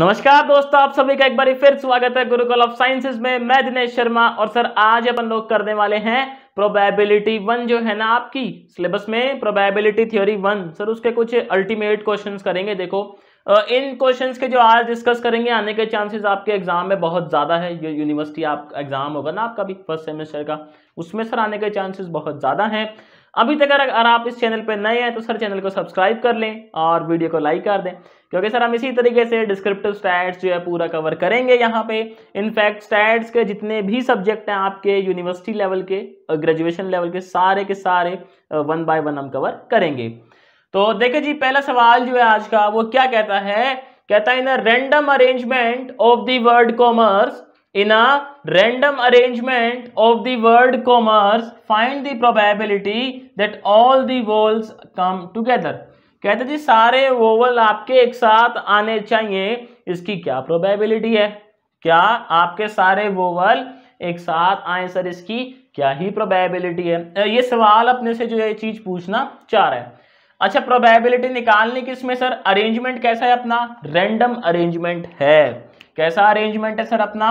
नमस्कार दोस्तों आप सभी का एक बार फिर स्वागत है गुरुकुल ऑफ साइंसेज में मैं दिनेश शर्मा और सर आज अपन लोग करने वाले हैं प्रोबेबिलिटी वन जो है ना आपकी सिलेबस में प्रोबेबिलिटी थ्योरी वन सर उसके कुछ अल्टीमेट क्वेश्चंस करेंगे देखो इन क्वेश्चंस के जो आज डिस्कस करेंगे आने के चांसेस आपके एग्जाम में बहुत ज़्यादा है जो यूनिवर्सिटी आप एग्जाम होगा ना आपका भी फर्स्ट सेमेस्टर का उसमें सर आने के चांसेस बहुत ज़्यादा है अभी तक अगर आप इस चैनल पर नए हैं तो सर चैनल को सब्सक्राइब कर लें और वीडियो को लाइक कर दें क्योंकि सर हम इसी तरीके से डिस्क्रिप्टिव स्टैट्स जो है पूरा कवर करेंगे यहाँ पे इनफैक्ट स्टैट्स के जितने भी सब्जेक्ट हैं आपके यूनिवर्सिटी लेवल के ग्रेजुएशन लेवल के सारे के सारे वन बाय वन हम कवर करेंगे तो देखिए जी पहला सवाल जो है आज का वो क्या कहता है कहता है in a random arrangement of the word commerce in a random arrangement of the word commerce find the probability that all the words come together कहते जी सारे वोवल आपके एक साथ आने चाहिए इसकी क्या प्रोबेबिलिटी है क्या आपके सारे वोवल एक साथ आए सर इसकी क्या ही प्रोबेबिलिटी है ये सवाल अपने से जो ये चीज पूछना चाह रहा है अच्छा प्रोबेबिलिटी निकालने की इसमें सर अरेंजमेंट कैसा है अपना रेंडम अरेंजमेंट है कैसा अरेंजमेंट है सर अपना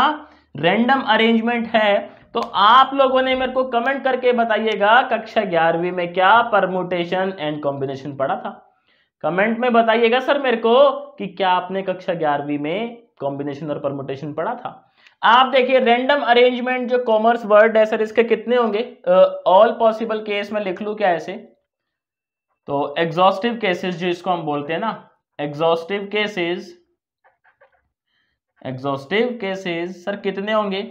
रेंडम अरेंजमेंट है तो आप लोगों ने मेरे को कमेंट करके बताइएगा कक्षा ग्यारहवीं में क्या परमोटेशन एंड कॉम्बिनेशन पढ़ा था कमेंट में बताइएगा सर मेरे को कि क्या आपने कक्षा ग्यारहवीं में कॉम्बिनेशन और परमोटेशन पढ़ा था आप देखिए रैंडम अरेंजमेंट जो कॉमर्स वर्ड है सर इसके कितने होंगे ऑल पॉसिबल केस में लिख लू क्या ऐसे तो एग्जॉस्टिव केसेस जो इसको हम बोलते हैं ना exhaustive cases exhaustive cases sir कितने होंगे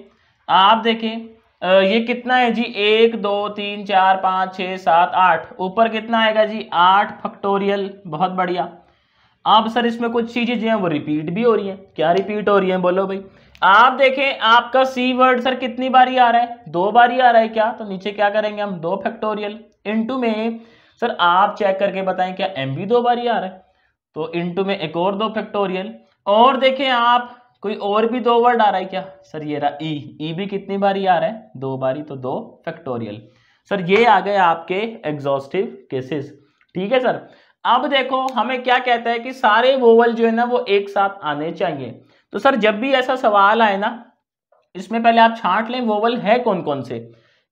आप देखिए ये कितना है जी एक दो तीन चार पाँच छः सात आठ ऊपर कितना आएगा जी आठ फैक्टोरियल बहुत बढ़िया आप सर इसमें कुछ चीज़ें जो हैं वो रिपीट भी हो रही हैं क्या रिपीट हो रही हैं बोलो भाई आप देखें आपका सी वर्ड सर कितनी बारी आ रहा है दो बारी आ रहा है क्या तो नीचे क्या करेंगे हम दो फैक्टोरियल इंटू में सर आप चेक करके बताएं क्या एम भी दो बारी आ रहा है तो इंटू में एक और दो फैक्टोरियल और देखें आप कोई और भी दो वर्ड आ रहा है क्या सर ये रहा ई e. ई e भी कितनी बारी आ रहा है दो बारी तो दो फैक्टोरियल सर ये आ गए आपके एग्जॉस्टिव केसेस ठीक है सर अब देखो हमें क्या कहता है कि सारे वोवल जो है ना वो एक साथ आने चाहिए तो सर जब भी ऐसा सवाल आए ना इसमें पहले आप छांट लें वोवल है कौन कौन से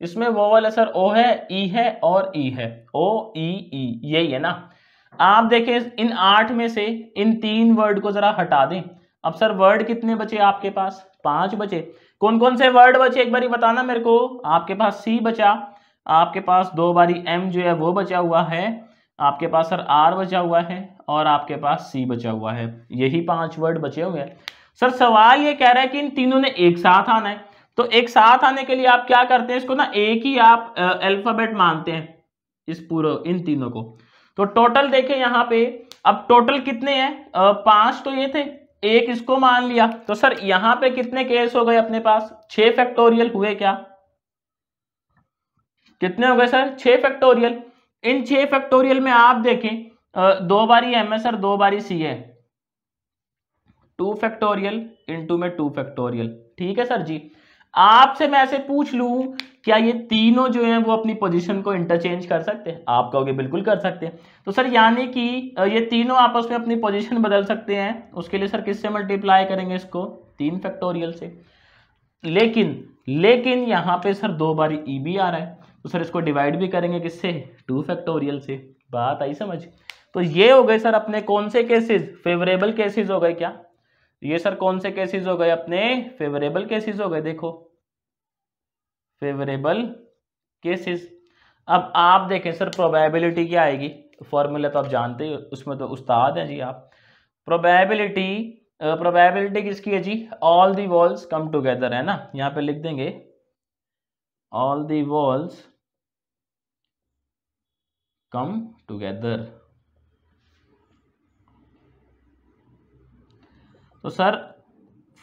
इसमें वोवल है सर ओ है ई e है और ई है ओ ई ई यही है ना आप देखें इन आठ में से इन तीन वर्ड को जरा हटा दें अब सर वर्ड कितने बचे आपके पास पांच बचे कौन कौन से वर्ड बचे एक बारी बताना मेरे को आपके पास सी बचा आपके पास दो बारी एम जो है वो बचा हुआ है आपके पास सर आर बचा हुआ है और आपके पास सी बचा हुआ है यही पांच वर्ड बचे हुए हैं सर सवाल ये कह रहा है कि इन तीनों ने एक साथ आना है तो एक साथ आने के लिए आप क्या करते हैं इसको ना एक ही आप अल्फाबेट मानते हैं इस पूरे इन तीनों को तो टोटल देखें यहाँ पे अब टोटल कितने हैं पांच तो ये थे एक इसको मान लिया तो सर यहां पे कितने केस हो गए अपने पास छह फैक्टोरियल हुए क्या कितने हो गए सर छह फैक्टोरियल इन छह फैक्टोरियल में आप देखें दो बारी एम है सर दो बारी सी है टू फैक्टोरियल टू में टू फैक्टोरियल ठीक है सर जी आपसे मैं ऐसे पूछ लू क्या ये तीनों जो है वो अपनी पोजीशन को इंटरचेंज कर सकते हैं आप कहोगे बिल्कुल कर सकते हैं तो सर यानी कि ये तीनों आपस में अपनी पोजीशन बदल सकते हैं उसके लिए सर किससे मल्टीप्लाई करेंगे इसको तीन फैक्टोरियल से लेकिन लेकिन यहाँ पे सर दो बार ई e बी आ रहा है तो सर इसको डिवाइड भी करेंगे किससे टू फैक्टोरियल से बात आई समझ तो ये हो गए सर अपने कौन से केसेज फेवरेबल केसेज हो गए क्या ये सर कौन से केसेस हो गए अपने फेवरेबल केसेस हो गए देखो फेवरेबल केसेस अब आप देखें सर प्रोबेबिलिटी क्या आएगी फॉर्मूला तो आप जानते हैं उसमें तो उस्ताद हैं जी आप प्रोबेबिलिटी प्रोबेबिलिटी किसकी है जी all the words come together है ना यहाँ पे लिख देंगे all the words come together तो सर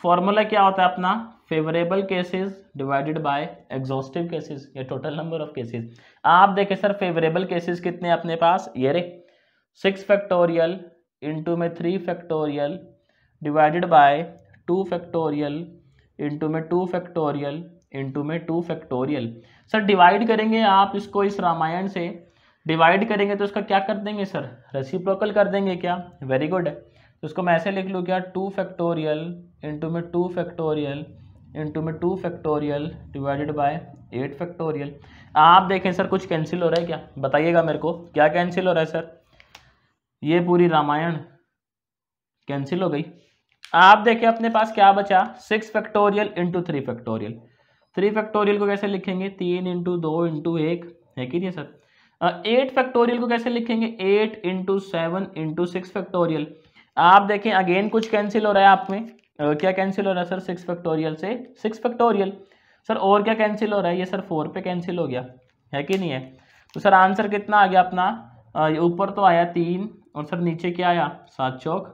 फॉर्मूला क्या होता है अपना favourable cases divided by exhaustive cases या टोटल नंबर ऑफ केसेस आप देखें सर फेवरेबल केसेस कितने अपने पास ये रे सिक्स फैक्टोरियल इंटू में three factorial divided by two factorial into में टू फैक्टोरियल इंटू में टू फैक्टोरियल सर डिवाइड करेंगे आप इसको इस रामायण से डिवाइड करेंगे तो इसका क्या कर देंगे सर रेसिप्रोकल कर देंगे क्या वेरी गुड तो इसको मैं ऐसे लिख लूँ क्या टू फैक्टोरियल इंटू में टू फैक्टोरियल इंटू में two factorial divided by eight factorial आप देखें सर कुछ कैंसिल हो रहा है क्या बताइएगा मेरे को क्या कैंसिल हो रहा है सर ये पूरी रामायण कैंसिल हो गई आप देखें अपने पास क्या बचा six factorial into three factorial three factorial को कैसे लिखेंगे तीन इंटू दो इंटू एक है कि नहीं सर एट फैक्टोरियल को कैसे लिखेंगे eight into seven into six factorial आप देखें अगेन कुछ कैंसिल हो रहा है आप में क्या कैंसिल हो रहा है सर सिक्स फैक्टोरियल से सिक्स फैक्टोरियल सर और क्या कैंसिल हो रहा है ये सर फोर पे कैंसिल हो गया है कि नहीं है तो सर आंसर कितना आ गया अपना ऊपर तो आया तीन और सर नीचे क्या आया सात चौक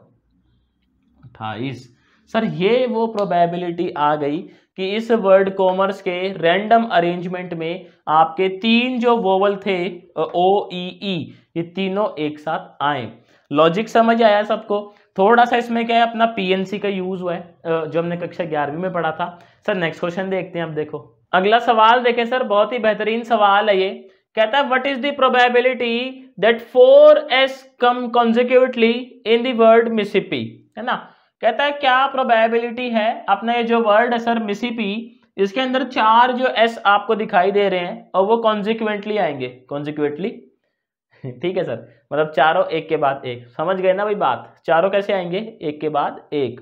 अट्ठाईस सर ये वो प्रोबेबिलिटी आ गई कि इस वर्ड कॉमर्स के रैंडम अरेंजमेंट में आपके तीन जो वोवल थे ओ ई ई ये तीनों एक साथ आए लॉजिक समझ आया सबको थोड़ा सा इसमें क्या है अपना पीएनसी का यूज हुआ है जो हमने कक्षा ग्यारहवीं में पढ़ा था सर नेक्स्ट क्वेश्चन देखते हैं अब देखो अगला सवाल देखें सर बहुत ही बेहतरीन सवाल है ये कहता है what is the probability that four S come consecutively in the word Mississippi है ना कहता है क्या प्रोबेबिलिटी है अपना ये जो वर्ड है सर मिसिपी इसके अंदर चार जो एस आपको दिखाई दे रहे हैं और वो कॉन्जिक्वेंटली आएंगे कॉन्जिक्वेंटली ठीक है सर मतलब चारों एक के बाद एक समझ गए ना भाई बात चारों कैसे आएंगे एक के बाद एक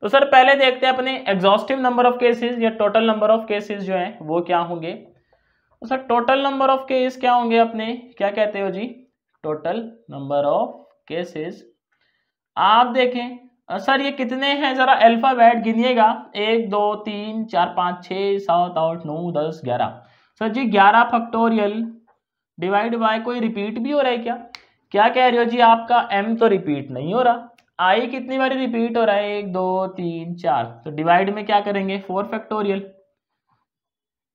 तो सर पहले देखते हैं अपने एग्जॉस्टिव नंबर ऑफ केसेस या टोटल नंबर ऑफ केसेस जो हैं वो क्या होंगे तो sir total number of case क्या होंगे अपने क्या कहते हो जी टोटल नंबर ऑफ केसेस आप देखें सर ये कितने हैं जरा अल्फाबेट गिनिएगा एक दो तीन चार पाँच छः सात आठ नौ दस ग्यारह सर जी ग्यारह फैक्टोरियल डिवाइड बाय कोई रिपीट भी हो रहा है क्या क्या कह रहे हो जी आपका एम तो रिपीट नहीं हो रहा आई कितनी बारी रिपीट हो रहा है एक दो तीन चार तो डिवाइड में क्या करेंगे फोर फैक्टोरियल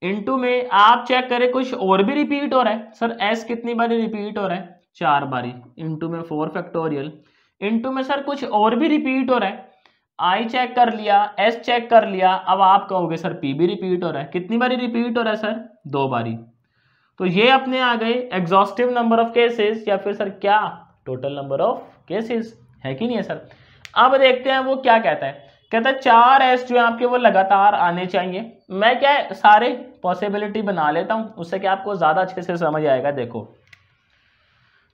इनटू में आप चेक करें कुछ और भी रिपीट हो रहा है सर एस कितनी बारी रिपीट हो रहा है चार बारी इनटू में फोर फैक्टोरियल इनटू में सर कुछ और भी रिपीट हो रहा है आई चेक कर लिया एस चेक कर लिया अब आप कहोगे सर पी भी रिपीट हो रहा है कितनी बारी रिपीट हो रहा है सर दो बारी तो ये अपने आ गए एग्जॉस्टिव नंबर ऑफ केसेस या फिर सर क्या टोटल नंबर ऑफ केसेस है कि नहीं है सर अब देखते हैं वो क्या कहता है कहता है चार एस जो है आपके वो लगातार आने चाहिए मैं क्या है सारे पॉसिबिलिटी बना लेता हूँ उससे क्या आपको ज़्यादा अच्छे से समझ आएगा देखो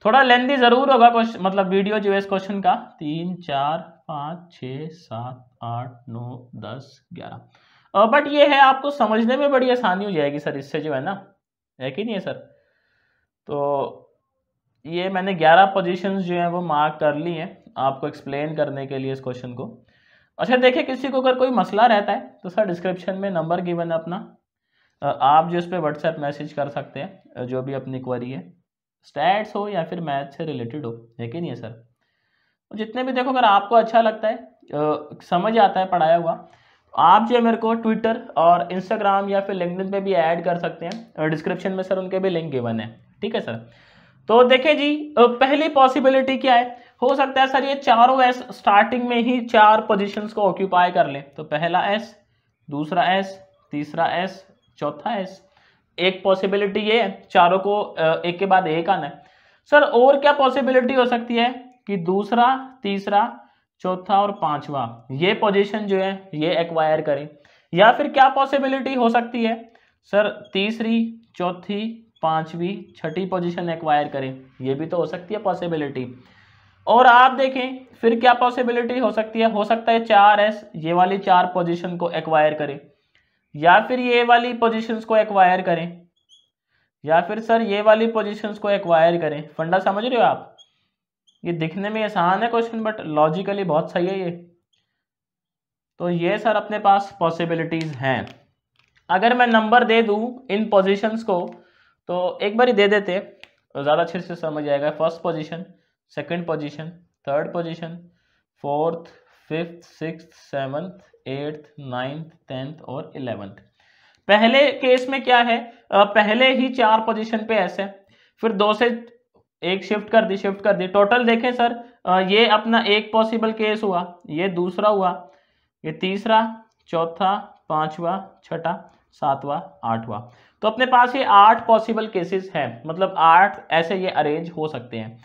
थोड़ा लेंदी ज़रूर होगा क्वेश्चन मतलब वीडियो जो है इस क्वेश्चन का तीन चार पाँच छः सात आठ नौ दस ग्यारह बट ये है आपको समझने में बड़ी आसानी हो जाएगी सर इससे जो है ना है कि नहीं है सर तो ये मैंने 11 पोजीशंस जो हैं वो मार्क कर ली हैं आपको एक्सप्लेन करने के लिए इस क्वेश्चन को अच्छा देखिए किसी को अगर कोई मसला रहता है तो सर डिस्क्रिप्शन में नंबर गिवन है अपना आप जो इस पर व्हाट्सएप मैसेज कर सकते हैं जो भी अपनी क्वारी है स्टैट्स हो या फिर मैथ से रिलेटेड हो है कि नहीं है सर जितने भी देखो अगर आपको अच्छा लगता है समझ आता है पढ़ाया हुआ आप जो है मेरे को ट्विटर और इंस्टाग्राम या फिर लिंकिन पे भी ऐड कर सकते हैं और डिस्क्रिप्शन में सर उनके भी लिंक गिवन है ठीक है सर तो देखिए जी पहली पॉसिबिलिटी क्या है हो सकता है सर ये चारों एस स्टार्टिंग में ही चार पोजीशंस को ऑक्यूपाई कर लें तो पहला एस दूसरा एस तीसरा एस चौथा एस एक पॉसिबिलिटी ये है चारों को एक के बाद एक आना है सर और क्या पॉसिबिलिटी हो सकती है कि दूसरा तीसरा चौथा और पांचवा ये पोजीशन जो है ये एक्वायर करें या फिर क्या पॉसिबिलिटी हो सकती है सर तीसरी चौथी पांचवी छठी पोजीशन एक्वायर करें ये भी तो हो सकती है पॉसिबिलिटी और आप देखें फिर क्या पॉसिबिलिटी हो सकती है हो सकता है चार एस ये वाली चार पोजीशन को एक्वायर करें या फिर ये वाली पोजिशन को एक्वायर करें या फिर सर ये वाली पोजिशन को एक्वायर करें फंडा समझ रहे हो आप ये दिखने में आसान है क्वेश्चन बट लॉजिकली बहुत सही है ये तो ये सर अपने पास पॉसिबिलिटीज़ हैं अगर मैं नंबर दे दूँ इन पोजीशंस को तो एक बार ही दे देते तो ज़्यादा अच्छे से समझ आएगा first position second position third position fourth fifth six seventh eighth ninth tenth और इलेवेंथ पहले केस में क्या है पहले ही चार पोजिशन पे ऐसे फिर दो से एक शिफ्ट कर दी शिफ्ट कर दी टोटल देखें सर ये अपना एक पॉसिबल केस हुआ ये दूसरा हुआ ये तीसरा चौथा पांचवा छठा सातवा आठवा तो अपने पास ये आठ पॉसिबल केसेस हैं मतलब आठ ऐसे ये अरेंज हो सकते हैं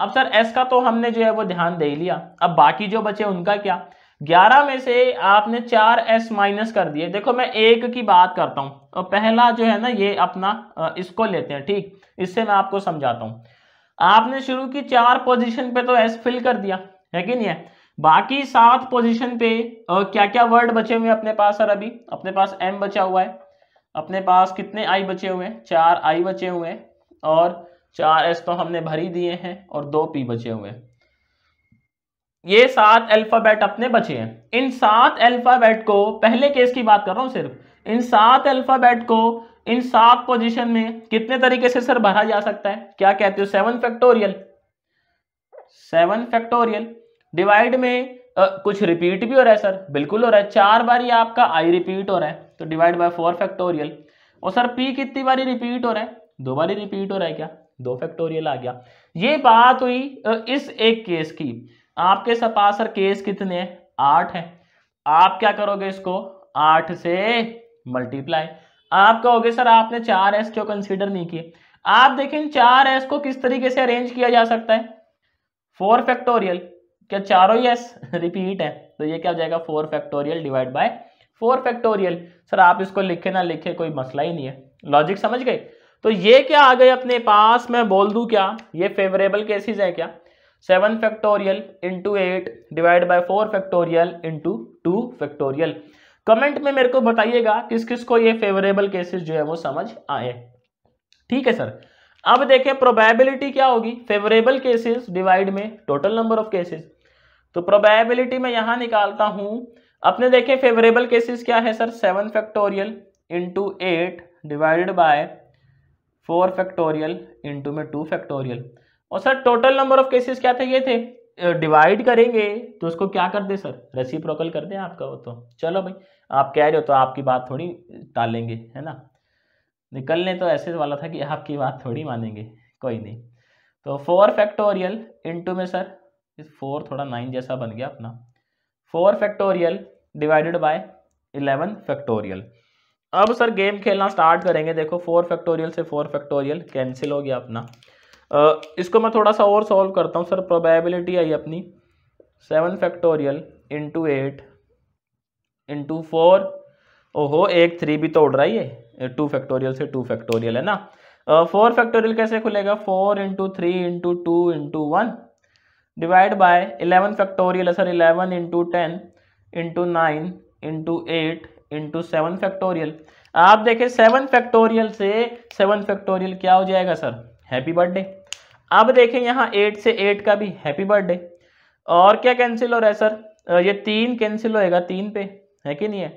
अब सर एस का तो हमने जो है वो ध्यान दे लिया अब बाकी जो बचे उनका क्या ग्यारह में से आपने चार एस माइनस कर दिए देखो मैं एक की बात करता हूँ और तो पहला जो है ना ये अपना इसको लेते हैं ठीक इससे मैं आपको समझाता हूँ आपने शुरू की चार पोजीशन पे तो एस फिल कर दिया है कि नहीं है बाकी सात पोजीशन पे और क्या क्या वर्ड बचे हुए अपने पास सर अभी अपने पास एम बचा हुआ है अपने पास कितने आई बचे हुए हैं चार आई बचे हुए हैं और चार एस तो हमने भरी दिए हैं और दो पी बचे हुए हैं ये सात अल्फाबेट अपने बचे हैं इन सात अल्फाबेट को पहले केस की बात कर रहा हूं सिर्फ इन सात अल्फाबेट को इन सात पोजीशन में कितने तरीके से सर भरा जा सकता है क्या कहते हो seven factorial seven factorial divide में आ, कुछ रिपीट भी हो रहा है सर बिल्कुल हो रहा है चार बार ही आपका आई रिपीट हो रहा है तो डिवाइड बाय फोर फैक्टोरियल और सर पी कितनी बारी रिपीट हो रहा है दो बारी रिपीट हो रहा है क्या दो फैक्टोरियल आ गया ये बात हुई इस एक केस की आपके पास सर केस कितने हैं आठ है आप क्या करोगे इसको आठ से मल्टीप्लाई आप कहोगे सर आपने चार एस क्यों कंसिडर नहीं किए आप देखें चार एस को किस तरीके से अरेंज किया जा सकता है फोर फैक्टोरियल क्या चारों ही एस रिपीट है तो ये क्या हो जाएगा four factorial divide by four factorial sir आप इसको लिखे ना लिखे कोई मसला ही नहीं है लॉजिक समझ गए तो ये क्या आ गए अपने पास मैं बोल दू क्या ये फेवरेबल केसेस है क्या seven factorial into eight divide by four factorial into two factorial comment में मेरे को बताइएगा किस किस को ये फेवरेबल केसेस जो है वो समझ आए ठीक है सर अब देखें प्रोबेबिलिटी क्या होगी फेवरेबल केसेस डिवाइड में टोटल नंबर ऑफ केसेस तो प्रोबेबिलिटी मैं यहां निकालता हूं अपने देखें फेवरेबल केसेस क्या है sir seven factorial into eight divided by four factorial into में टू फैक्टोरियल और sir total number of cases क्या थे ये थे डिवाइड करेंगे तो उसको क्या कर दे सर रसी प्रोकल कर दें आपका वो तो चलो भाई आप कह रहे हो तो आपकी बात थोड़ी टालेंगे है ना निकल लें तो ऐसे वाला था कि आपकी बात थोड़ी मानेंगे कोई नहीं तो फोर फैक्टोरियल इनटू में सर इस फोर थोड़ा नाइन जैसा बन गया अपना four factorial divided by eleven factorial अब सर गेम खेलना स्टार्ट करेंगे देखो फोर फैक्टोरियल से फोर फैक्टोरियल कैंसिल हो गया अपना इसको मैं थोड़ा सा और सॉल्व करता हूँ सर प्रोबेबिलिटी आई अपनी seven factorial into eight into four ओहो एक थ्री भी तोड़ रहा है ये टू फैक्टोरियल से टू फैक्टोरियल है ना फोर uh, फैक्टोरियल कैसे खुलेगा four into three into two into one divide by eleven factorial है sir eleven into ten into nine into eight into seven factorial आप देखें सेवन फैक्टोरियल से seven factorial क्या हो जाएगा सर हैप्पी बर्थडे अब देखें यहाँ एट से एट का भी हैप्पी बर्थडे और क्या कैंसिल हो रहा है सर ये तीन कैंसिल होएगा तीन पे है कि नहीं है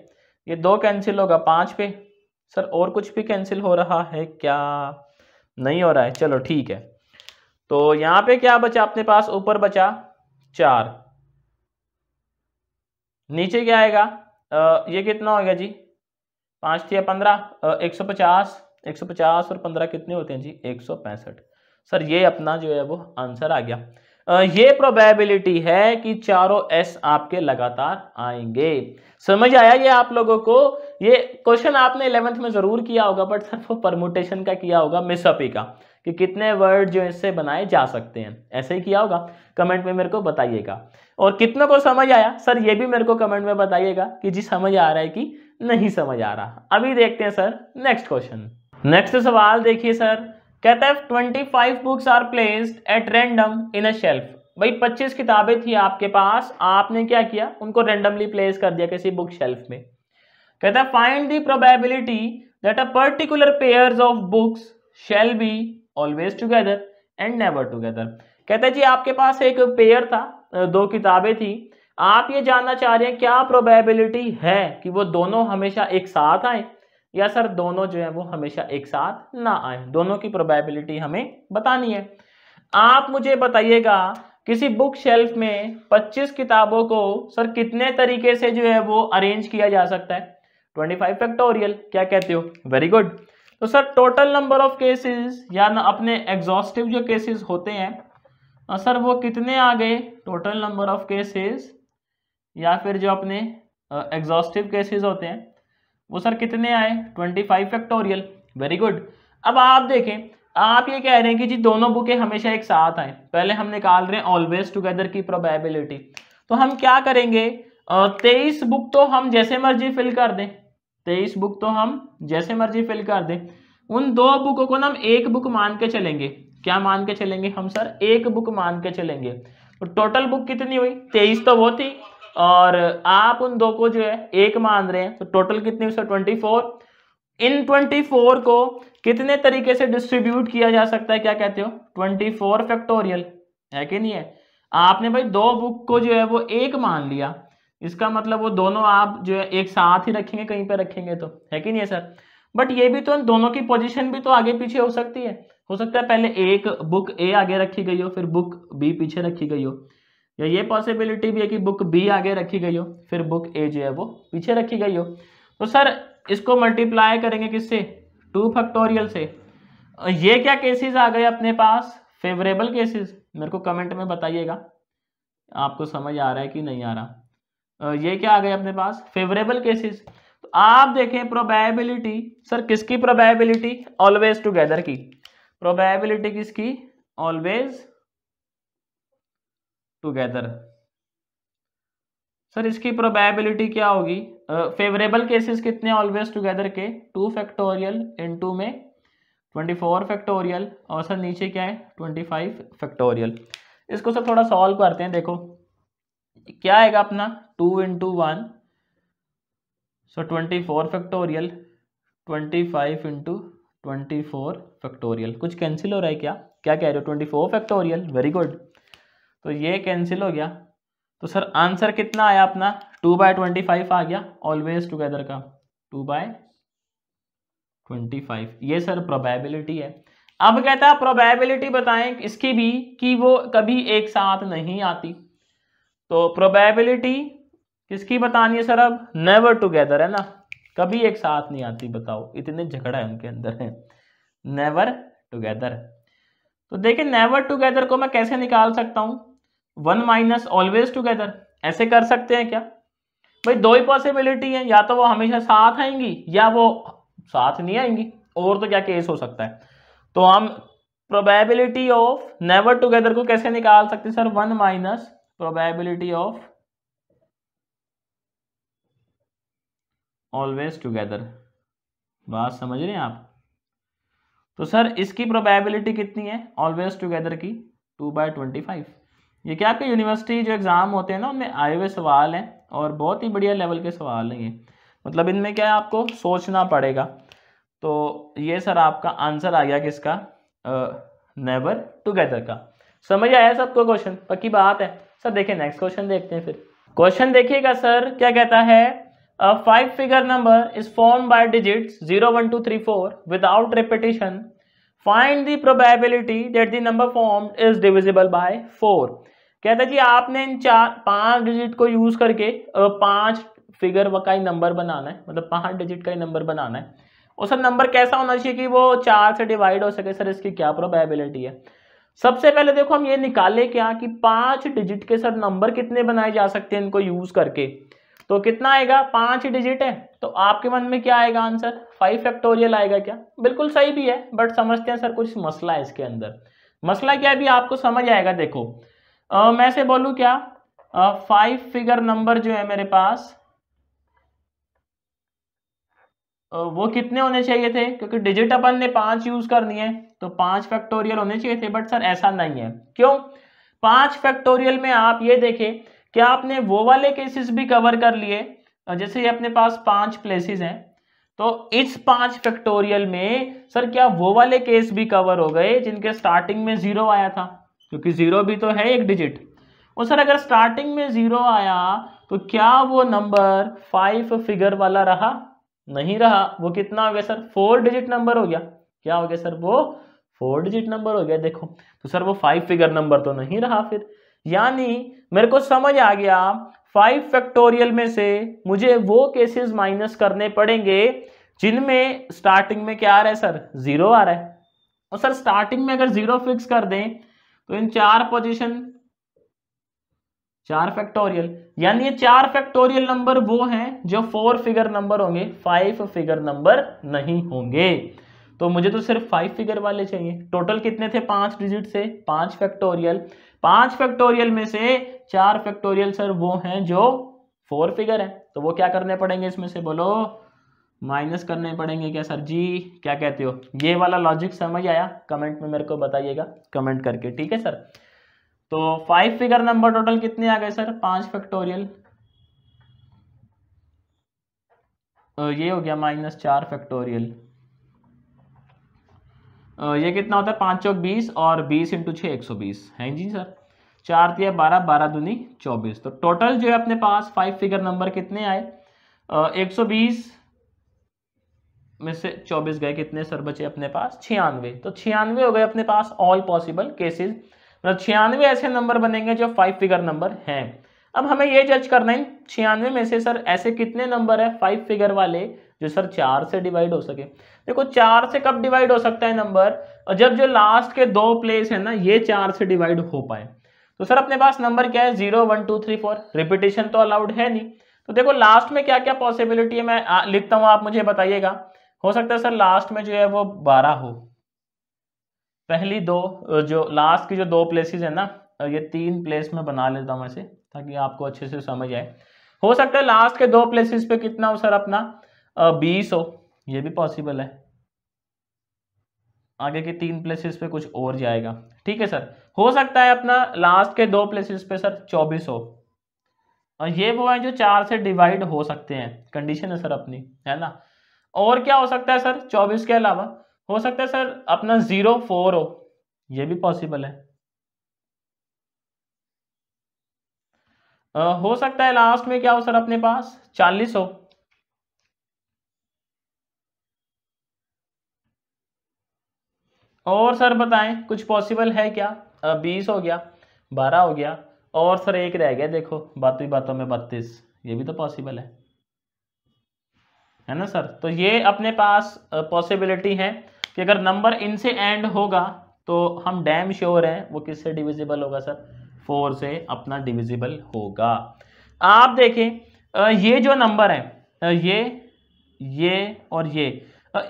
ये दो कैंसिल होगा पाँच पे सर और कुछ भी कैंसिल हो रहा है क्या नहीं हो रहा है चलो ठीक है तो यहाँ पे क्या बचा अपने पास ऊपर बचा चार नीचे क्या आएगा आ, ये कितना होगा जी पाँच थी पंद्रह एक सौ पचास एक सौ पचास और पंद्रह कितने होते हैं जी एक सौ पैंसठ सर ये अपना जो है वो आंसर आ गया ये प्रोबेबिलिटी है कि चारों एस आपके लगातार आएंगे समझ आया ये आप लोगों को ये क्वेश्चन आपने इलेवेंथ में जरूर किया होगा बट सर वो परमोटेशन का किया होगा मिसअपी का कि कितने वर्ड जो इससे बनाए जा सकते हैं ऐसे ही किया होगा कमेंट में मेरे को बताइएगा और कितनों को समझ आया सर ये भी मेरे को कमेंट में बताइएगा कि जी समझ आ रहा है कि नहीं समझ आ रहा अभी देखते हैं सर नेक्स्ट क्वेश्चन नेक्स्ट सवाल देखिए सर कहता है twenty five books are placed at random in a shelf भाई पच्चीस किताबें थी आपके पास आपने क्या किया उनको रेंडमली प्लेस कर दिया किसी बुक शेल्फ में कहता है find the probability that a particular pair of books shall be always together and never together कहता है जी आपके पास एक पेयर था दो किताबें थी आप ये जानना चाह रहे हैं क्या प्रोबेबिलिटी है कि वो दोनों हमेशा एक साथ आए या सर दोनों जो है वो हमेशा एक साथ ना आए दोनों की प्रोबेबिलिटी हमें बतानी है आप मुझे बताइएगा किसी बुक शेल्फ में 25 किताबों को सर कितने तरीके से जो है वो अरेंज किया जा सकता है 25 फैक्टोरियल क्या कहते हो वेरी गुड तो sir total number of cases या ना अपने एग्जॉस्टिव जो केसेस होते हैं सर वो कितने आ गए टोटल नंबर ऑफ केसेस या फिर जो अपने एग्जॉस्टिव केसेस होते हैं वो सर कितने आए twenty five factorial very good अब आप देखें आप ये कह रहे हैं कि जी दोनों बुकें हमेशा एक साथ आए पहले हम निकाल रहे हैं ऑलवेज टुगेदर की प्रोबेबिलिटी तो हम क्या करेंगे तेईस बुक तो हम जैसे मर्जी फिल कर दें तेईस बुक तो हम जैसे मर्जी फिल कर दें उन दो बुकों को ना हम एक बुक मान के चलेंगे क्या मान के चलेंगे हम सर एक बुक मान के चलेंगे तो टोटल बुक कितनी हुई तेईस तो वो थी और आप उन दो को जो है एक मान रहे हैं तो टोटल कितने ट्वेंटी फोर इन ट्वेंटी फोर को कितने तरीके से डिस्ट्रीब्यूट किया जा सकता है क्या कहते हो ट्वेंटी फोर फैक्टोरियल है कि नहीं है आपने भाई दो बुक को जो है वो एक मान लिया इसका मतलब वो दोनों आप जो है एक साथ ही रखेंगे कहीं पर रखेंगे तो है कि नहीं है सर बट ये भी तो इन दोनों की पोजिशन भी तो आगे पीछे हो सकती है हो सकता है पहले एक बुक ए आगे रखी गई हो फिर बुक बी पीछे रखी गई हो या ये पॉसिबिलिटी भी है कि बुक बी आगे रखी गई हो फिर बुक ए जो है वो पीछे रखी गई हो तो सर इसको मल्टीप्लाई करेंगे किससे टू फैक्टोरियल से ये क्या केसेस आ गए अपने पास फेवरेबल केसेस मेरे को कमेंट में बताइएगा आपको समझ आ रहा है कि नहीं आ रहा ये क्या आ गए अपने पास फेवरेबल केसेस तो आप देखें प्रोबेबिलिटी सर किसकी प्रोबेबिलिटी ऑलवेज टुगेदर की प्रोबेबिलिटी किसकी ऑलवेज टुगेदर सर इसकी प्रोबेबिलिटी क्या होगी फेवरेबल केसेस कितने ऑलवेज टुगेदर के टू फैक्टोरियल इन टू में ट्वेंटी फोर फैक्टोरियल और सर नीचे क्या है ट्वेंटी फाइव फैक्टोरियल इसको सर थोड़ा सॉल्व करते हैं देखो क्या आएगा अपना two into one so twenty four factorial twenty five into twenty four factorial कुछ कैंसिल हो रहा है क्या क्या कह रहे हो twenty four factorial very good तो ये कैंसिल हो गया तो सर आंसर कितना आया अपना टू बाय ट्वेंटी फाइव आ गया ऑलवेज टुगेदर का टू बाय ट्वेंटी फाइव ये सर प्रोबेबिलिटी है अब कहता है प्रोबेबिलिटी बताएं इसकी भी कि वो कभी एक साथ नहीं आती तो प्रोबेबिलिटी किसकी बतानी है सर अब नेवर टुगेदर है ना कभी एक साथ नहीं आती बताओ इतने झगड़ा है उनके अंदर है नेवर टुगेदर तो देखिए नेवर टुगेदर को मैं कैसे निकाल सकता हूँ वन माइनस ऑलवेज टूगेदर ऐसे कर सकते हैं क्या भाई दो ही पॉसिबिलिटी है या तो वो हमेशा साथ आएंगी या वो साथ नहीं आएंगी और तो क्या केस हो सकता है तो हम प्रोबेबिलिटी ऑफ नेवर टुगेदर को कैसे निकाल सकते sir one minus probability of always together बात समझ रहे हैं आप तो सर इसकी प्रोबेबिलिटी कितनी है ऑलवेज टुगेदर की टू बाय ट्वेंटी फाइव ये क्या आपके यूनिवर्सिटी जो एग्ज़ाम होते हैं ना उनमें आए हुए सवाल हैं और बहुत ही बढ़िया लेवल के सवाल हैं ये मतलब इनमें क्या है आपको सोचना पड़ेगा तो ये सर आपका आंसर आ गया किसका नेवर टुगेदर का समझ आया सबको क्वेश्चन पक्की बात है सर देखिए नेक्स्ट क्वेश्चन देखते हैं फिर क्वेश्चन देखिएगा सर क्या कहता है A five figure number is formed by digits 0, 1, 2, 3, 4 without repetition. Find the probability that the number formed is divisible by कहता जी आपने इन चार पांच डिजिट को यूज करके पांच फिगर का ही नंबर बनाना है मतलब पांच डिजिट का ही नंबर बनाना है और सर नंबर कैसा होना चाहिए कि वो चार से डिवाइड हो सके सर इसकी क्या प्रोबेबिलिटी है सबसे पहले देखो हम ये निकाले क्या कि पांच डिजिट के सर नंबर कितने बनाए जा सकते हैं इनको यूज करके तो कितना आएगा पांच डिजिट है तो आपके मन में क्या आएगा आंसर फाइव फैक्टोरियल आएगा क्या बिल्कुल सही भी है बट समझते हैं सर कुछ मसला है इसके अंदर मसला क्या भी आपको समझ आएगा देखो आ, मैं से बोलू क्या फाइव फिगर नंबर जो है मेरे पास वो कितने होने चाहिए थे क्योंकि डिजिट अपन ने पांच यूज करनी है तो पांच फैक्टोरियल होने चाहिए थे बट सर ऐसा नहीं है क्यों पांच फैक्टोरियल में आप ये देखें कि आपने वो वाले केसेस भी कवर कर लिए जैसे ये अपने पास पांच प्लेसेस हैं तो इस पांच फैक्टोरियल में सर क्या वो वाले केस भी कवर हो गए जिनके स्टार्टिंग में जीरो आया था क्योंकि ज़ीरो भी तो है एक डिजिट और सर अगर स्टार्टिंग में ज़ीरो आया तो क्या वो नंबर फाइव फिगर वाला रहा नहीं रहा वो कितना हो गया सर फोर डिजिट नंबर हो गया क्या हो गया सर वो फोर डिजिट नंबर हो गया देखो तो सर वो फाइव फिगर नंबर तो नहीं रहा फिर यानी मेरे को समझ आ गया फाइव फैक्टोरियल में से मुझे वो केसेस माइनस करने पड़ेंगे जिनमें स्टार्टिंग में क्या आ रहा है सर जीरो आ रहा है और सर स्टार्टिंग में अगर जीरो फिक्स कर दें तो इन चार पोजीशन चार फैक्टोरियल यानी ये चार फैक्टोरियल नंबर वो हैं जो फोर फिगर नंबर होंगे फाइव फिगर नंबर नहीं होंगे तो मुझे तो सिर्फ फाइव फिगर वाले चाहिए टोटल कितने थे पांच डिजिट से पांच फैक्टोरियल पांच फैक्टोरियल में से चार फैक्टोरियल सर वो हैं जो फोर फिगर है तो वो क्या करने पड़ेंगे इसमें से बोलो माइनस करने पड़ेंगे क्या सर जी क्या कहते हो ये वाला लॉजिक समझ आया कमेंट में मेरे को बताइएगा कमेंट करके ठीक है सर तो फाइव फिगर नंबर टोटल कितने आ गए सर पांच फैक्टोरियल ये हो गया माइनस चार फैक्टोरियल ये कितना होता है पांच चौक बीस और बीस इंटू छः एक सौ बीस है जी सर चार दिया बारह बारह दूनी चौबीस तो टोटल जो है अपने पास फाइव फिगर नंबर कितने आए एक सौ बीस में से चौबीस गए कितने सर बचे अपने पास छियानवे तो छियानवे हो गए अपने पास ऑल पॉसिबल केसेस मतलब छियानवे ऐसे नंबर बनेंगे जो फाइव फिगर नंबर हैं अब हमें ये जज करना है छियानवे में से सर ऐसे कितने नंबर है फाइव फिगर वाले जो सर चार से डिवाइड हो सके देखो चार से कब डिवाइड हो सकता है नंबर और जब जो लास्ट के दो प्लेस है ना ये चार से डिवाइड हो पाए तो सर अपने पास नंबर क्या है zero one two three four repetition तो अलाउड है नहीं तो देखो लास्ट में क्या क्या पॉसिबिलिटी है मैं लिखता हूँ आप मुझे बताइएगा हो सकता है सर लास्ट में जो है वो बारह हो पहली दो जो लास्ट की जो दो प्लेसेस है ना ये तीन प्लेस में बना लेता हूँ ताकि आपको अच्छे से समझ आए हो सकता है लास्ट के दो प्लेसेस पे कितना हो सर अपना बीस हो ये भी पॉसिबल है आगे के तीन प्लेसेस पे कुछ और जाएगा ठीक है सर हो सकता है अपना लास्ट के दो प्लेसेस पे सर चौबीस हो और ये वो है जो चार से डिवाइड हो सकते हैं कंडीशन है सर अपनी है ना और क्या हो सकता है सर चौबीस के अलावा हो सकता है सर अपना जीरो फोर हो ये भी पॉसिबल है आ, हो सकता है लास्ट में क्या हो सर अपने पास चालीस हो और सर बताएं कुछ पॉसिबल है क्या बीस हो गया बारह हो गया और सर एक रह गया देखो बातों बातों में बत्तीस ये भी तो पॉसिबल है है ना सर तो ये अपने पास पॉसिबिलिटी है कि अगर नंबर इनसे एंड होगा तो हम डैम श्योर हैं वो किससे डिविजिबल होगा सर फोर से अपना डिविजिबल होगा आप देखें ये जो नंबर है ये ये और ये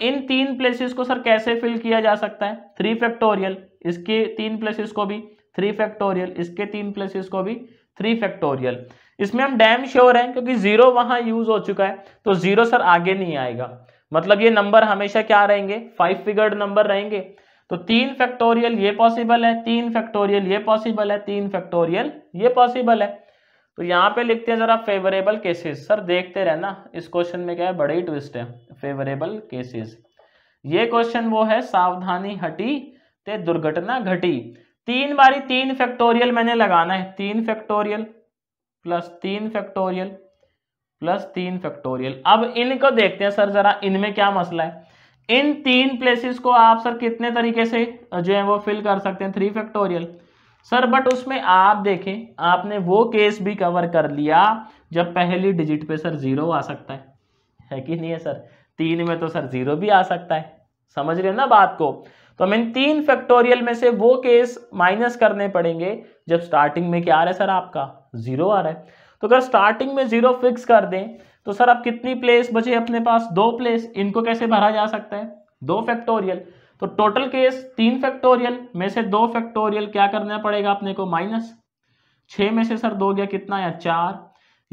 इन तीन प्लेसेस को सर कैसे फिल किया जा सकता है थ्री फैक्टोरियल इसके तीन प्लेसेस को भी थ्री फैक्टोरियल इसके तीन प्लेसेस को भी थ्री फैक्टोरियल इसमें हम डैम श्योर हैं क्योंकि जीरो वहां यूज हो चुका है तो जीरो सर आगे नहीं आएगा मतलब ये नंबर हमेशा क्या रहेंगे फाइव फिगर्ड नंबर रहेंगे तो तीन फैक्टोरियल ये पॉसिबल है तीन फैक्टोरियल ये पॉसिबल है तीन फैक्टोरियल ये पॉसिबल है तो यहाँ पे लिखते हैं जरा फेवरेबल केसेस सर देखते रहना इस क्वेश्चन में क्या है बड़े ही ट्विस्ट है फेवरेबल केसेस ये क्वेश्चन वो है सावधानी हटी ते दुर्घटना घटी तीन बारी तीन फैक्टोरियल मैंने लगाना है तीन फैक्टोरियल प्लस तीन फैक्टोरियल प्लस तीन फैक्टोरियल अब इनको देखते हैं सर जरा इनमें क्या मसला है इन तीन प्लेसेस को आप सर कितने तरीके से जो है वो फिल कर सकते हैं थ्री फैक्टोरियल सर बट उसमें आप देखें आपने वो केस भी कवर कर लिया जब पहली डिजिट पे सर जीरो आ सकता है है कि नहीं है सर तीन में तो सर जीरो भी आ सकता है समझ रहे हैं ना बात को तो हमें इन तीन फैक्टोरियल में से वो केस माइनस करने पड़ेंगे जब स्टार्टिंग में क्या आ रहा है सर आपका जीरो आ रहा है तो अगर स्टार्टिंग में जीरो फिक्स कर दें तो सर आप कितनी प्लेस बचे अपने पास दो प्लेस इनको कैसे भरा जा सकता है दो फैक्टोरियल तो टोटल केस तीन फैक्टोरियल में से दो फैक्टोरियल क्या करना पड़ेगा अपने को माइनस छः में से सर दो गया कितना या चार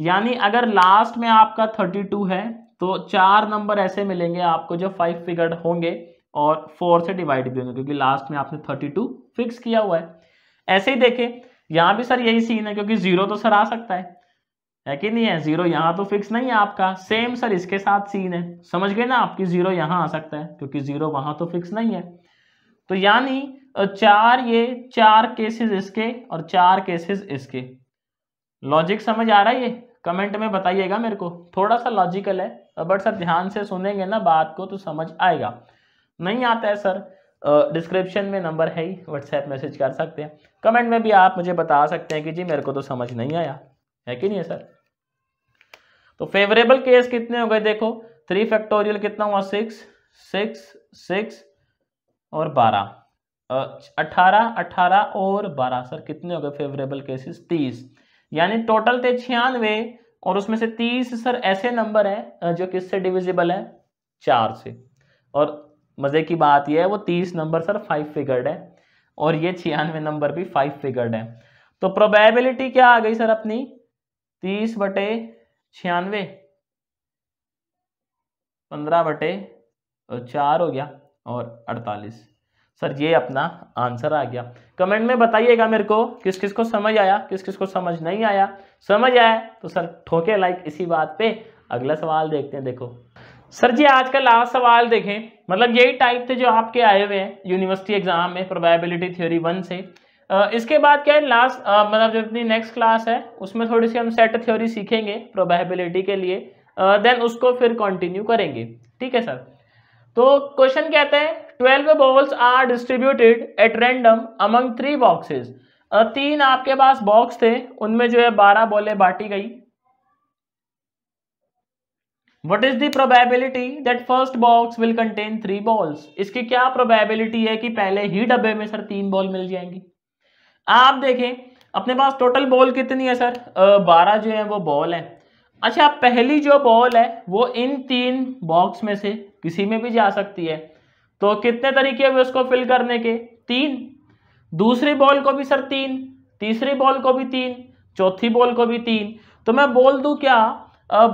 यानी अगर लास्ट में आपका थर्टी टू है तो चार नंबर ऐसे मिलेंगे आपको जो फाइव फिगर्ड होंगे और फोर से डिवाइड भी होंगे क्योंकि लास्ट में आपने थर्टी टू फिक्स किया हुआ है ऐसे ही देखें यहाँ भी सर यही सीन है क्योंकि जीरो तो सर आ सकता है है कि नहीं है जीरो यहाँ तो फिक्स नहीं है आपका सेम सर इसके साथ सीन है समझ गए ना आपकी जीरो यहाँ आ सकता है क्योंकि जीरो वहां तो फिक्स नहीं है तो यानी चार ये चार केसेस इसके और चार केसेस इसके लॉजिक समझ आ रहा है ये कमेंट में बताइएगा मेरे को थोड़ा सा लॉजिकल है बट सर ध्यान से सुनेंगे ना बात को तो समझ आएगा नहीं आता है सर डिस्क्रिप्शन में नंबर है ही व्हाट्सएप मैसेज कर सकते हैं कमेंट में भी आप मुझे बता सकते हैं कि जी मेरे को तो समझ नहीं आया है कि नहीं है सर तो फेवरेबल केस कितने हो गए देखो थ्री फैक्टोरियल कितना हुआ सिक्स सिक्स सिक्स और बारह अठारह अठारह और बारह सर कितने हो गए फेवरेबल केसेस तीस यानी टोटल थे छियानवे और उसमें से तीस सर ऐसे नंबर है जो किससे डिविजिबल है चार से और मज़े की बात यह है वो तीस नंबर सर फाइव फिगर्ड है और ये छियानवे नंबर भी फाइव फिगर्ड है तो प्रोबेबिलिटी क्या आ गई सर अपनी तीस बटे छियानवे पंद्रह बटे चार हो गया और अड़तालीस सर ये अपना आंसर आ गया कमेंट में बताइएगा मेरे को किस किस को समझ आया किस किस को समझ नहीं आया समझ आया तो सर ठोके लाइक इसी बात पे अगला सवाल देखते हैं देखो सर जी आज का लास्ट सवाल देखें मतलब यही टाइप थे जो आपके आए हुए हैं यूनिवर्सिटी एग्जाम में प्रोबेबिलिटी थ्योरी वन से इसके बाद क्या है लास्ट मतलब जो अपनी नेक्स्ट क्लास है उसमें थोड़ी सी हम सेट थ्योरी सीखेंगे प्रोबेबिलिटी के लिए देन उसको फिर कंटिन्यू करेंगे ठीक है सर तो क्वेश्चन कहते हैं twelve balls are distributed at random among three boxes तीन आपके पास बॉक्स थे उनमें जो है बारह बॉलें बांटी गई what is the probability that first box will contain three balls इसकी क्या प्रोबेबिलिटी है कि पहले ही डब्बे में सर तीन बॉल मिल जाएंगी आप देखें अपने पास टोटल बॉल कितनी है सर बारह जो है वो बॉल है अच्छा पहली जो बॉल है वो इन तीन बॉक्स में से किसी में भी जा सकती है तो कितने तरीके हुए उसको फिल करने के तीन दूसरी बॉल को भी सर तीन तीसरी बॉल को भी तीन चौथी बॉल को भी तीन तो मैं बोल दूं क्या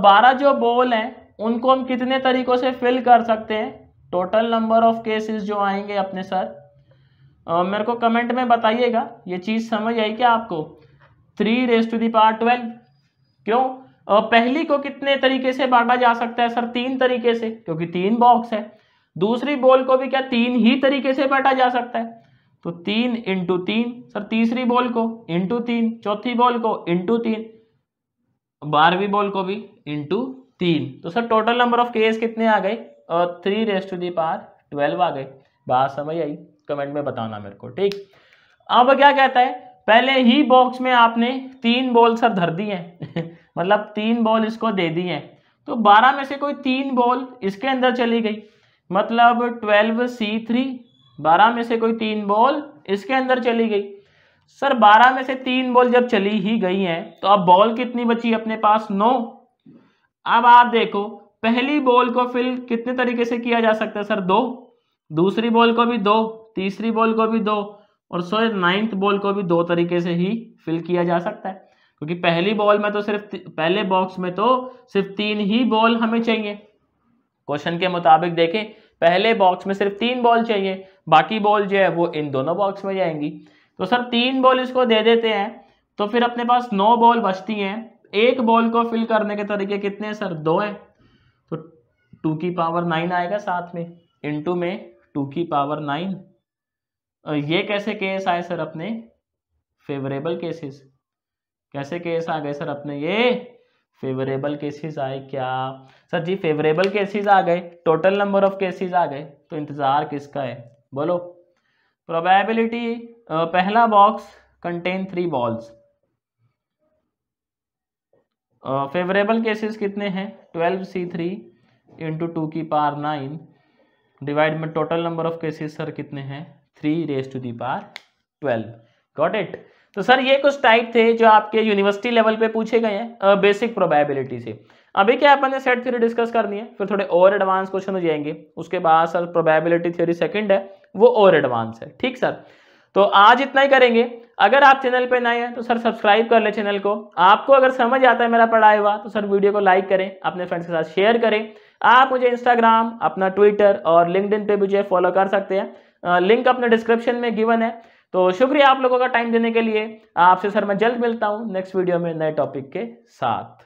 बारह जो बॉल है उनको हम कितने तरीक़ों से फिल कर सकते हैं टोटल नंबर ऑफ केसेस जो आएंगे अपने सर मेरे को कमेंट में बताइएगा ये चीज़ समझ आई क्या आपको three raise to the twelve क्यों आ, पहली को कितने तरीके से बांटा जा सकता है सर तीन तरीके से क्योंकि तीन बॉक्स है दूसरी बॉल को भी क्या तीन ही तरीके से बांटा जा सकता है तो तीन इंटू तीन सर तीसरी बॉल को इंटू तीन चौथी बॉल को इंटू तीन बारहवीं बॉल को भी इंटू तीन तो sir total number of case कितने आ गए और three raise to the power twelve आ गए बात समझ आई कमेंट में बताना मेरे को ठीक अब क्या कहता है पहले ही बॉक्स में आपने तीन बॉल सर धर दी है मतलब तीन बॉल इसको दे दी है तो बारह में से कोई तीन बॉल इसके अंदर चली गई मतलब ट्वेल्व सी थ्री बारह में से कोई तीन बॉल इसके अंदर चली गई सर बारह में से तीन बॉल जब चली ही गई हैं तो अब बॉल कितनी बची अपने पास नौ अब आप देखो पहली बॉल को फिल कितने तरीके से किया जा सकता है सर दो दूसरी बॉल को भी दो तीसरी बॉल को भी दो और सो नाइन्थ बॉल को भी दो तरीके से ही फिल किया जा सकता है क्योंकि पहली बॉल में तो सिर्फ पहले बॉक्स में तो सिर्फ तीन ही बॉल हमें चाहिए क्वेश्चन के मुताबिक देखें पहले बॉक्स में सिर्फ तीन बॉल चाहिए बाकी बॉल जो है वो इन दोनों बॉक्स में जाएंगी तो सर तीन बॉल इसको दे देते हैं तो फिर अपने पास नौ बॉल बचती हैं एक बॉल को फिल करने के तरीके कितने हैं सर दो हैं तो टू की पावर नाइन आएगा साथ में इंटू में टू की पावर नाइन ये कैसे केस आए सर अपने फेवरेबल केसेस कैसे केस आ गए सर अपने ये फेवरेबल केसेस आए क्या सर जी फेवरेबल केसेस आ गए टोटल नंबर ऑफ केसेस आ गए तो इंतज़ार किसका है बोलो प्रोबेबिलिटी पहला box contain three balls favourable cases कितने हैं twelve C three into two की पार नाइन डिवाइड में total number of cases sir कितने हैं three raise to the power twelve got it तो सर ये कुछ टाइप थे जो आपके यूनिवर्सिटी लेवल पे पूछे गए हैं बेसिक प्रोबेबिलिटी से अभी क्या अपन ने सेट थ्योरी डिस्कस करनी है फिर थोड़े और एडवांस क्वेश्चन हो जाएंगे उसके बाद सर प्रोबेबिलिटी थ्योरी सेकंड है वो और एडवांस है ठीक सर तो आज इतना ही करेंगे अगर आप चैनल पर नए हैं तो सर सब्सक्राइब कर ले चैनल को आपको अगर समझ आता है मेरा पढ़ाया हुआ तो सर वीडियो को लाइक करें अपने फ्रेंड्स के साथ शेयर करें आप मुझे इंस्टाग्राम अपना ट्विटर और लिंकड पे मुझे फॉलो कर सकते हैं लिंक अपने डिस्क्रिप्शन में गिवन है तो शुक्रिया आप लोगों का टाइम देने के लिए आपसे सर मैं जल्द मिलता हूँ नेक्स्ट वीडियो में नए टॉपिक के साथ